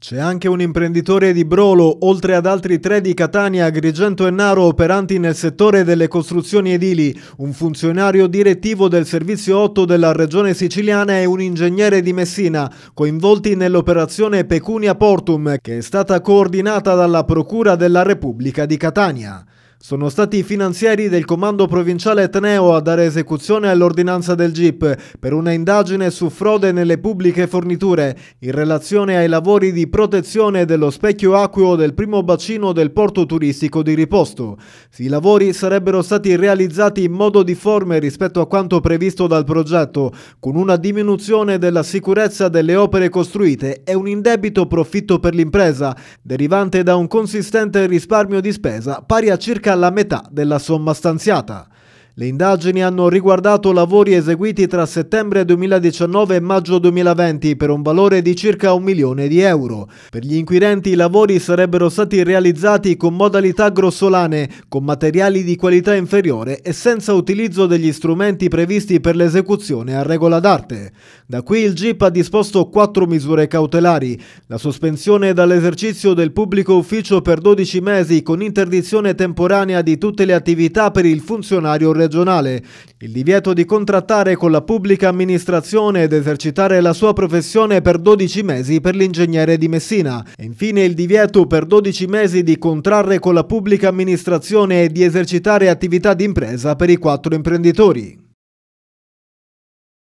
C'è anche un imprenditore di Brolo, oltre ad altri tre di Catania, Agrigento e Naro operanti nel settore delle costruzioni edili, un funzionario direttivo del servizio 8 della regione siciliana e un ingegnere di Messina, coinvolti nell'operazione Pecunia Portum, che è stata coordinata dalla Procura della Repubblica di Catania. Sono stati i finanzieri del Comando Provinciale Etneo a dare esecuzione all'ordinanza del GIP per una indagine su frode nelle pubbliche forniture in relazione ai lavori di protezione dello specchio acqueo del primo bacino del porto turistico di Riposto. I lavori sarebbero stati realizzati in modo difforme rispetto a quanto previsto dal progetto, con una diminuzione della sicurezza delle opere costruite e un indebito profitto per l'impresa, derivante da un consistente risparmio di spesa pari a circa circa la metà della somma stanziata. Le indagini hanno riguardato lavori eseguiti tra settembre 2019 e maggio 2020 per un valore di circa un milione di euro. Per gli inquirenti i lavori sarebbero stati realizzati con modalità grossolane, con materiali di qualità inferiore e senza utilizzo degli strumenti previsti per l'esecuzione a regola d'arte. Da qui il GIP ha disposto quattro misure cautelari, la sospensione dall'esercizio del pubblico ufficio per 12 mesi con interdizione temporanea di tutte le attività per il funzionario regionale regionale, il divieto di contrattare con la pubblica amministrazione ed esercitare la sua professione per 12 mesi per l'ingegnere di Messina e infine il divieto per 12 mesi di contrarre con la pubblica amministrazione e di esercitare attività d'impresa per i quattro imprenditori.